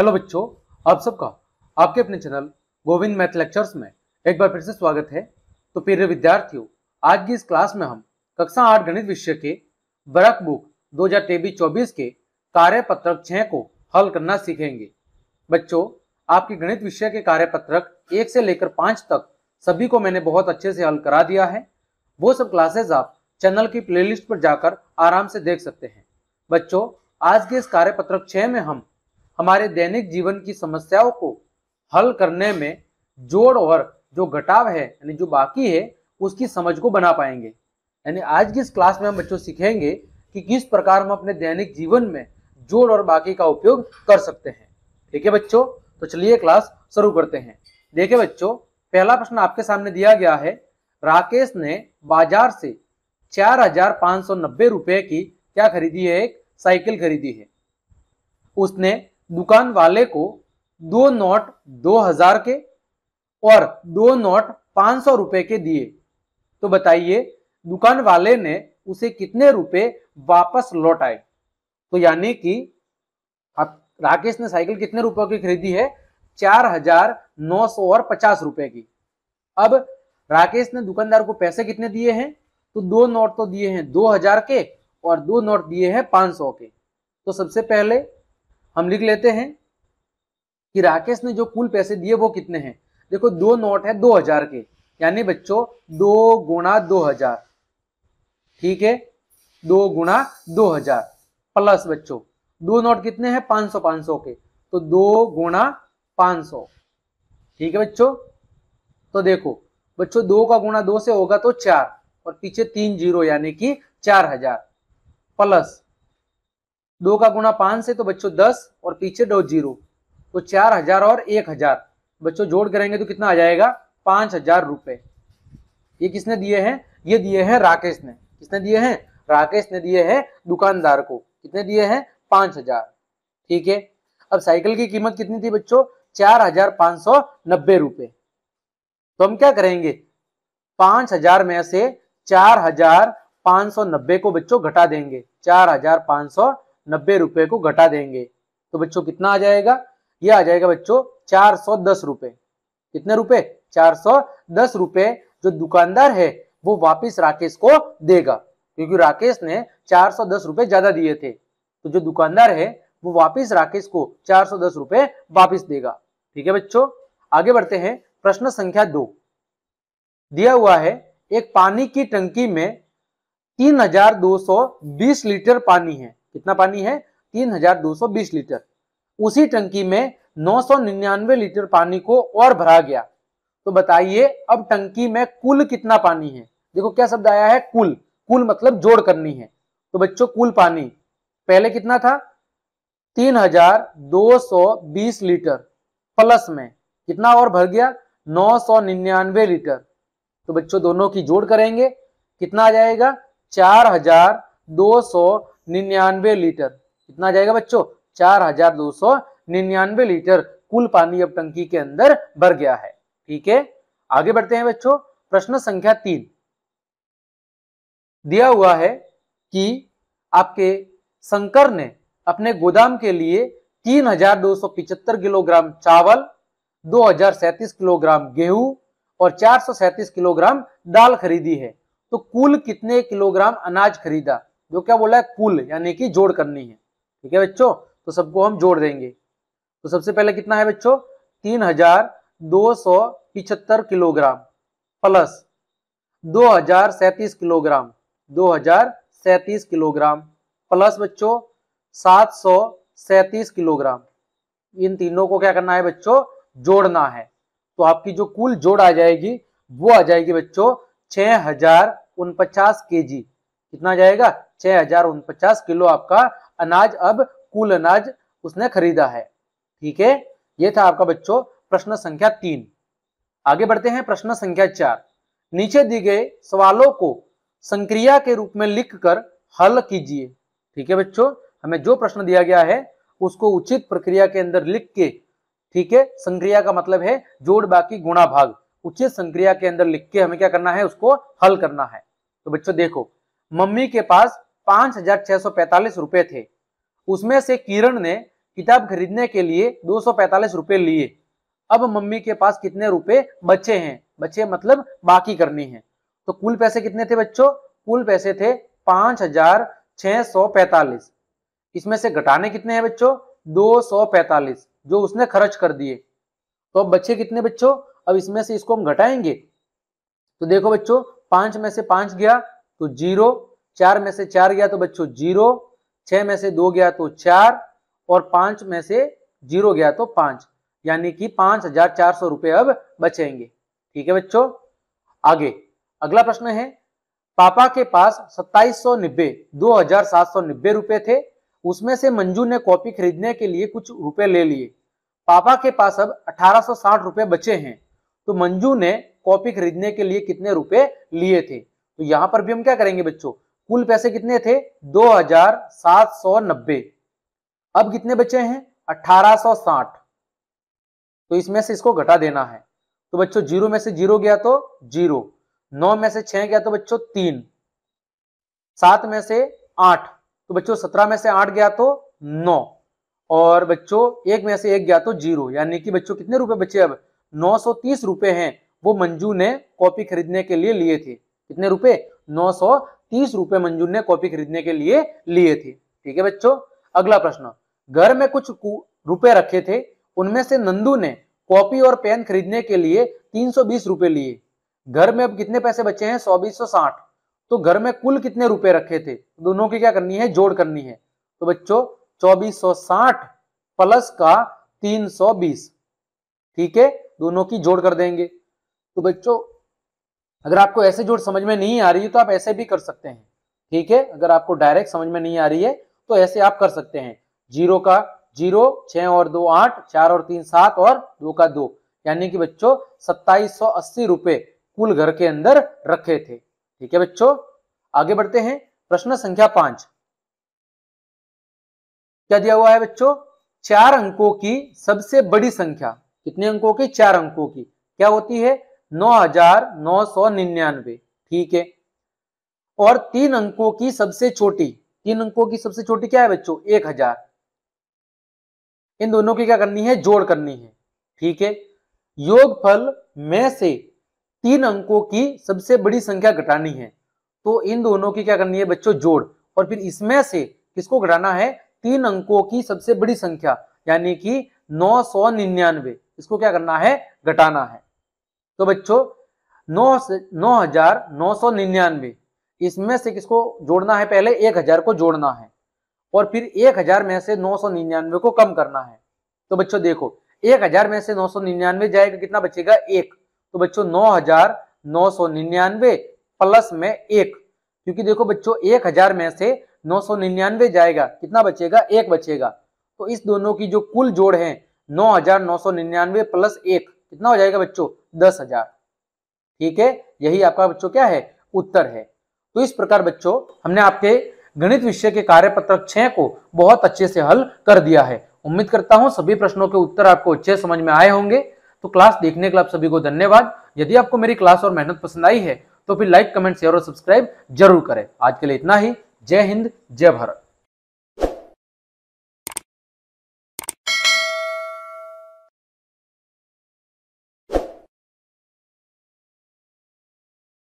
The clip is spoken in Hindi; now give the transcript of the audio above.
हेलो बच्चों आप सबका आपके अपने चैनल गोविंद मैथ लेक्चर्स में एक बार फिर से स्वागत है तो प्रिय विद्यार्थियों आज की इस क्लास में हम कक्षा आठ गणित विषय के बरक बुक दो हजार तेईस चौबीस के कार्य पत्रक छः को हल करना सीखेंगे बच्चों आपके गणित विषय के कार्य पत्रक एक से लेकर पाँच तक सभी को मैंने बहुत अच्छे से हल करा दिया है वो सब क्लासेज आप चैनल की प्लेलिस्ट पर जाकर आराम से देख सकते हैं बच्चों आज के इस कार्य पत्रक छः में हम हमारे दैनिक जीवन की समस्याओं को हल करने में जोड़ और जो घटाव है यानी जो बाकी है उसकी समझ को बना पाएंगे यानी आज की इस क्लास में हम बच्चों सीखेंगे कि किस प्रकार हम अपने दैनिक जीवन में जोड़ और बाकी का उपयोग कर सकते हैं ठीक है बच्चों तो चलिए क्लास शुरू करते हैं देखिए बच्चों पहला प्रश्न आपके सामने दिया गया है राकेश ने बाजार से चार हजार पांच सौ नब्बे रुपये की क्या खरीदी है एक साइकिल खरीदी है उसने दुकान वाले को दो नोट दो हजार के और दो नोट पांच सौ रुपए के दिए तो बताइए दुकान वाले ने उसे कितने रुपए वापस लौट आए तो यानी कि आप राकेश ने साइकिल कितने रुपए की खरीदी है चार हजार नौ सौ और पचास रुपए की अब राकेश ने दुकानदार को पैसे कितने दिए हैं तो दो नोट तो दिए हैं दो हजार के और दो नोट दिए हैं पांच सौ के तो सबसे पहले हम लिख लेते हैं कि राकेश ने जो कुल पैसे दिए वो कितने हैं देखो दो नोट है दो हजार के यानी बच्चों दो गुणा दो हजार ठीक है दो गुणा दो हजार प्लस बच्चों दो नोट कितने हैं पांच सौ पांच सौ के तो दो गुणा पांच सौ ठीक है बच्चों तो देखो बच्चों दो का गुणा दो से होगा तो चार और पीछे तीन जीरो यानी कि चार हजार प्लस दो का गुणा पांच से तो बच्चों दस और पीछे दो जीरो तो चार हजार और एक हजार बच्चों जोड़ करेंगे तो कितना आ जाएगा पांच हजार रुपए ये किसने दिए हैं ये दिए हैं राकेश ने किसने दिए हैं राकेश ने दिए हैं दुकानदार को कितने दिए हैं पांच हजार ठीक है अब साइकिल की कीमत कितनी थी बच्चों चार हजार पांच सौ नब्बे रुपए तो हम क्या करेंगे पांच हजार में से चार हजार पांच सौ नब्बे को बच्चों घटा देंगे चार हजार पांच सौ नब्बे रुपए को घटा देंगे तो बच्चों कितना आ जाएगा ये आ जाएगा बच्चों चार सौ दस रुपए कितने रुपए चार सौ दस रुपए जो दुकानदार है वो वापस राकेश को देगा क्योंकि राकेश ने चार सौ दस रुपए ज्यादा दिए थे तो जो दुकानदार है वो वापस राकेश को चार सौ दस रुपए वापिस देगा ठीक है बच्चों आगे बढ़ते हैं प्रश्न संख्या दो दिया हुआ है एक पानी की टंकी में तीन हजार दो सौ बीस लीटर पानी है कितना पानी है 3220 लीटर उसी टंकी में 999 लीटर पानी को और भरा गया तो बताइए अब टंकी में कुल कितना पानी है देखो क्या शब्द आया है कुल कुल मतलब जोड़ करनी है तो बच्चों कुल पानी पहले कितना था 3220 लीटर प्लस में कितना और भर गया 999 लीटर तो बच्चों दोनों की जोड़ करेंगे कितना आ जाएगा चार हजार दो सौ निन्यानवे लीटर कितना जाएगा बच्चों चार हजार दो सौ निन्यानवे लीटर कुल पानी अब टंकी के अंदर भर गया है ठीक है आगे बढ़ते हैं बच्चों प्रश्न संख्या तीन दिया हुआ है कि आपके शंकर ने अपने गोदाम के लिए तीन हजार दो सौ पिचहत्तर किलोग्राम चावल दो हजार सैतीस किलोग्राम गेहूं और चार सौ सैंतीस किलोग्राम दाल खरीदी है तो कुल कितने किलोग्राम अनाज खरीदा जो क्या बोला है कुल यानी कि जोड़ करनी है ठीक है बच्चों तो सबको हम जोड़ देंगे तो सबसे पहले कितना है बच्चों तीन हजार दो सौ पिछहत्तर किलोग्राम प्लस दो हजार सैतीस किलोग्राम दो हजार सैतीस किलोग्राम प्लस बच्चों सात सौ सैतीस किलोग्राम इन तीनों को क्या करना है बच्चों जोड़ना है तो आपकी जो कुल जोड़ आ जाएगी वो आ जाएगी बच्चों छह हजार उनपचास के जी कितना जाएगा छह हजार उनपचास किलो आपका अनाज अब कुल अनाज उसने खरीदा है ठीक है ये था आपका बच्चों प्रश्न संख्या तीन आगे बढ़ते हैं प्रश्न संख्या चार नीचे दिए गए सवालों को संक्रिया के रूप में लिखकर हल कीजिए ठीक है बच्चों हमें जो प्रश्न दिया गया है उसको उचित प्रक्रिया के अंदर लिख के ठीक है संक्रिया का मतलब है जोड़ बाकी गुणा भाग उचित संक्रिया के अंदर लिख के हमें क्या करना है उसको हल करना है तो बच्चों देखो मम्मी के पास पांच हजार छह सौ पैतालीस रुपए थे उसमें से किरण ने किताब खरीदने के लिए दो सौ पैतालीस रुपए लिए अब मम्मी के पास कितने रुपए बचे हैं बचे मतलब बाकी करनी है तो कुल पैसे कितने थे बच्चों कुल पैसे थे पांच हजार छह सौ पैतालीस इसमें से घटाने कितने हैं बच्चों दो सौ पैतालीस जो उसने खर्च कर दिए तो अब बच्चे कितने बच्चों अब इसमें से इसको हम घटाएंगे तो देखो बच्चों पांच में से पांच गया तो जीरो चार में से चार गया तो बच्चों जीरो छह में से दो गया तो चार और पांच में से जीरो गया तो पांच यानी कि पांच हजार चार सौ रुपए अब बचेंगे ठीक है बच्चों आगे अगला प्रश्न है पापा के पास सत्ताईस सौ नब्बे दो हजार सात सौ नब्बे रुपए थे उसमें से मंजू ने कॉपी खरीदने के लिए कुछ रुपए ले लिए पापा के पास अब अठारह सौ साठ रुपए बचे हैं तो मंजू ने कॉपी खरीदने के लिए कितने रुपए लिए थे तो यहां पर भी हम क्या करेंगे बच्चों कुल पैसे कितने थे दो हजार सात सौ नब्बे अब कितने बचे हैं अठारह सौ साठ तो इसमें से इसको घटा देना है तो बच्चों जीरो में से जीरो गया तो जीरो नौ में से छह गया तो बच्चों तीन सात में से आठ तो बच्चों सत्रह में से आठ गया तो नौ और बच्चों एक में से एक गया तो जीरो यानी कि बच्चों कितने रुपए बचे अब नौ सौ तीस रुपए हैं वो मंजू ने कॉपी खरीदने के लिए लिए थे कितने रुपए नौ सौ तीस रुपए मंजूर ने कॉपी खरीदने के लिए लिए थे ठीक है बच्चों अगला प्रश्न घर में कुछ रुपए रखे थे उनमें से नंदू ने कॉपी और पेन खरीदने के लिए तीन सौ बीस रुपए लिए घर में अब कितने पैसे बचे हैं सौ बीस सौ साठ तो घर में कुल कितने रुपए रखे थे दोनों की क्या करनी है जोड़ करनी है तो बच्चों चौबीस सौ साठ प्लस का तीन सौ बीस ठीक है दोनों की जोड़ कर देंगे तो बच्चों अगर आपको ऐसे जोड़ समझ में नहीं आ रही है तो आप ऐसे भी कर सकते हैं ठीक है अगर आपको डायरेक्ट समझ में नहीं आ रही है तो ऐसे आप कर सकते हैं जीरो का जीरो छ और दो आठ चार और तीन सात और दो का दो यानी कि बच्चों सत्ताईस सौ अस्सी रुपए कुल घर के अंदर रखे थे ठीक है बच्चों आगे बढ़ते हैं प्रश्न संख्या पांच क्या दिया हुआ है बच्चों चार अंकों की सबसे बड़ी संख्या कितने अंकों की चार अंकों की क्या होती है नौ हजार नौ सौ निन्यानवे ठीक है और तीन अंकों की सबसे छोटी तीन अंकों की सबसे छोटी क्या है बच्चों एक हजार इन दोनों की क्या करनी है जोड़ करनी है ठीक है योगफल में से तीन अंकों की सबसे बड़ी संख्या घटानी है तो इन दोनों की क्या करनी है बच्चों जोड़ और फिर इसमें से किसको घटाना है तीन अंकों की सबसे बड़ी संख्या यानी कि नौ इसको क्या करना है घटाना है तो बच्चों नौ नौ हजार नौ सौ निन्यानवे इसमें से किसको जोड़ना है पहले एक हजार को जोड़ना है और फिर एक हजार में से नौ सौ निन्यानवे को कम करना है तो बच्चों देखो एक हजार में से नौ सौ निन्यानवे जाएगा कितना बचेगा एक तो बच्चों नौ हजार नौ सौ निन्यानवे प्लस में एक क्योंकि देखो बच्चों एक हजार में से नौ सौ निन्यानवे जाएगा कितना बचेगा एक बचेगा तो इस दोनों की जो कुल जोड़ है नौ हजार नौ सौ निन्यानवे प्लस एक कितना हो जाएगा बच्चों दस हजार ठीक है यही आपका बच्चों क्या है उत्तर है तो इस प्रकार बच्चों हमने आपके गणित विषय के कार्यपत्रक छह को बहुत अच्छे से हल कर दिया है उम्मीद करता हूं सभी प्रश्नों के उत्तर आपको अच्छे समझ में आए होंगे तो क्लास देखने के लिए आप सभी को धन्यवाद यदि आपको मेरी क्लास और मेहनत पसंद आई है तो फिर लाइक कमेंट शेयर और सब्सक्राइब जरूर करें आज के लिए इतना ही जय हिंद जय भारत